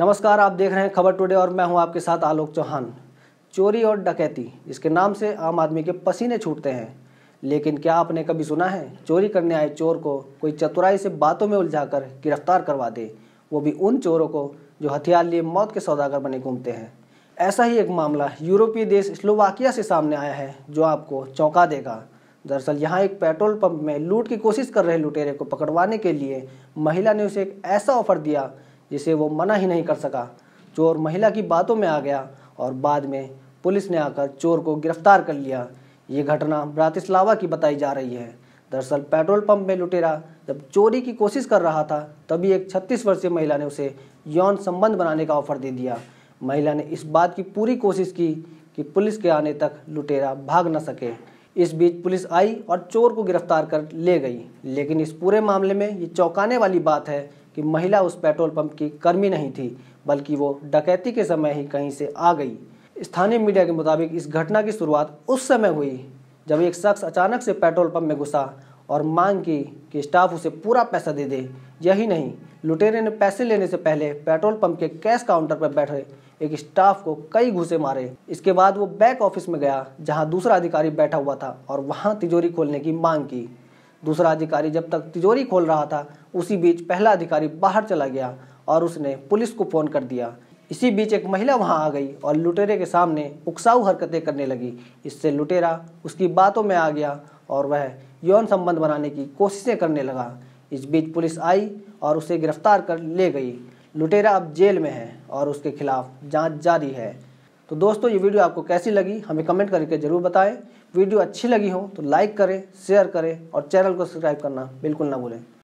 नमस्कार आप देख रहे हैं खबर टुडे और मैं हूं आपके साथ आलोक चौहान चोरी और डकैती इसके नाम से आम आदमी के पसीने छूटते हैं लेकिन क्या आपने कभी सुना है चोरी करने आए चोर को कोई चतुराई से बातों में उलझाकर गिरफ्तार करवा दे वो भी उन चोरों को जो हथियार लिए मौत के सौदागर बने घूमते हैं ऐसा ही एक मामला यूरोपीय देश स्लोवाकिया से सामने आया है जो आपको चौंका देगा दरअसल यहाँ एक पेट्रोल पंप में लूट की कोशिश कर रहे लुटेरे को पकड़वाने के लिए महिला ने उसे एक ऐसा ऑफर दिया जिसे वो मना ही नहीं कर सका चोर महिला की बातों में आ गया और बाद में पुलिस ने आकर चोर को गिरफ्तार कर लिया ये घटना ब्रातिस्लावा की बताई जा रही है दरअसल पेट्रोल पंप में लुटेरा जब चोरी की कोशिश कर रहा था तभी एक 36 वर्षीय महिला ने उसे यौन संबंध बनाने का ऑफर दे दिया महिला ने इस बात की पूरी कोशिश की कि पुलिस के आने तक लुटेरा भाग न सके इस बीच पुलिस आई और चोर को गिरफ्तार कर ले गई लेकिन इस पूरे मामले में ये चौंकाने वाली बात है कि महिला उस पेट्रोल पंप की कर्मी नहीं थी बल्कि वो डकैती के समय ही कहीं से आ गई स्थानीय मीडिया के मुताबिक इस घटना की शुरुआत उस समय हुई जब एक शख्स अचानक से पेट्रोल पंप में घुसा और मांग की कि स्टाफ उसे पूरा पैसा दे दे यही नहीं लुटेरे ने पैसे लेने से पहले पेट्रोल पंप के कैश काउंटर पर बैठे एक स्टाफ को कई घुसे मारे इसके बाद वो बैक ऑफिस में गया जहां दूसरा अधिकारी बैठा हुआ था और वहां तिजोरी खोलने की मांग की दूसरा अधिकारी जब तक तिजोरी खोल रहा था उसी बीच पहला अधिकारी बाहर चला गया और उसने पुलिस को फ़ोन कर दिया इसी बीच एक महिला वहां आ गई और लुटेरे के सामने उकसाऊ हरकतें करने लगी इससे लुटेरा उसकी बातों में आ गया और वह यौन संबंध बनाने की कोशिशें करने लगा इस बीच पुलिस आई और उसे गिरफ्तार कर ले गई लुटेरा अब जेल में है और उसके खिलाफ जांच जारी है तो दोस्तों ये वीडियो आपको कैसी लगी हमें कमेंट करके ज़रूर बताएं वीडियो अच्छी लगी हो तो लाइक करें शेयर करें और चैनल को सब्सक्राइब करना बिल्कुल ना भूलें